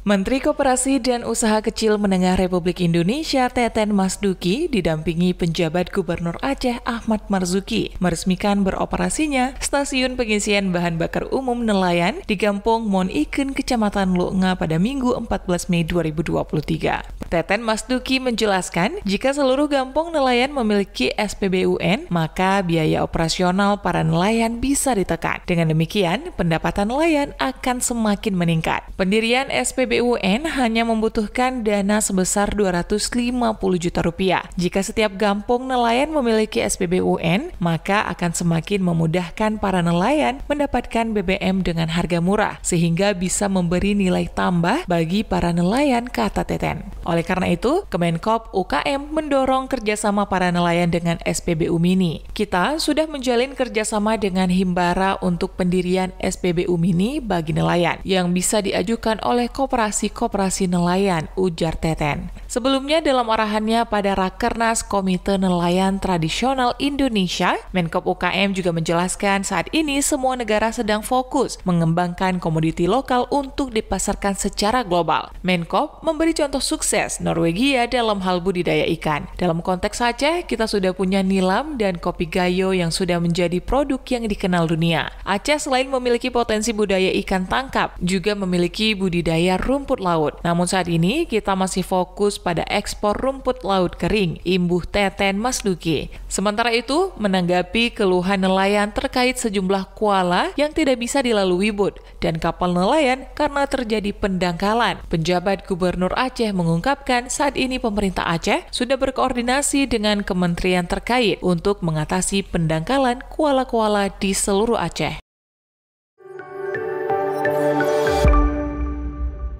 Menteri Koperasi dan Usaha Kecil Menengah Republik Indonesia Teten Masduki didampingi penjabat Gubernur Aceh Ahmad Marzuki meresmikan beroperasinya stasiun pengisian bahan bakar umum nelayan di Kampung Mon Iken, Kecamatan Lunga pada Minggu 14 Mei 2023. Teten Masduki menjelaskan, jika seluruh kampung nelayan memiliki SPBUN, maka biaya operasional para nelayan bisa ditekan. Dengan demikian, pendapatan nelayan akan semakin meningkat. Pendirian SPBUN BBUN hanya membutuhkan dana sebesar 250 juta rupiah. Jika setiap kampung nelayan memiliki SPBUN, maka akan semakin memudahkan para nelayan mendapatkan BBM dengan harga murah, sehingga bisa memberi nilai tambah bagi para nelayan kata Teten. Oleh karena itu, Kemenkop UKM mendorong kerjasama para nelayan dengan SPBU Mini. Kita sudah menjalin kerjasama dengan Himbara untuk pendirian SPBU Mini bagi nelayan, yang bisa diajukan oleh koperasi Koperasi Koperasi Nelayan, ujar Teten. Sebelumnya dalam arahannya pada Rakernas Komite Nelayan Tradisional Indonesia, Menkop UKM juga menjelaskan saat ini semua negara sedang fokus mengembangkan komoditi lokal untuk dipasarkan secara global. Menkop memberi contoh sukses Norwegia dalam hal budidaya ikan. Dalam konteks Aceh, kita sudah punya nilam dan kopi gayo yang sudah menjadi produk yang dikenal dunia. Aceh selain memiliki potensi budaya ikan tangkap, juga memiliki budidaya rumput laut. Namun saat ini kita masih fokus pada ekspor rumput laut kering, imbuh Teten Masduki. Sementara itu, menanggapi keluhan nelayan terkait sejumlah kuala yang tidak bisa dilalui bot dan kapal nelayan karena terjadi pendangkalan, penjabat Gubernur Aceh mengungkapkan saat ini pemerintah Aceh sudah berkoordinasi dengan kementerian terkait untuk mengatasi pendangkalan kuala-kuala di seluruh Aceh.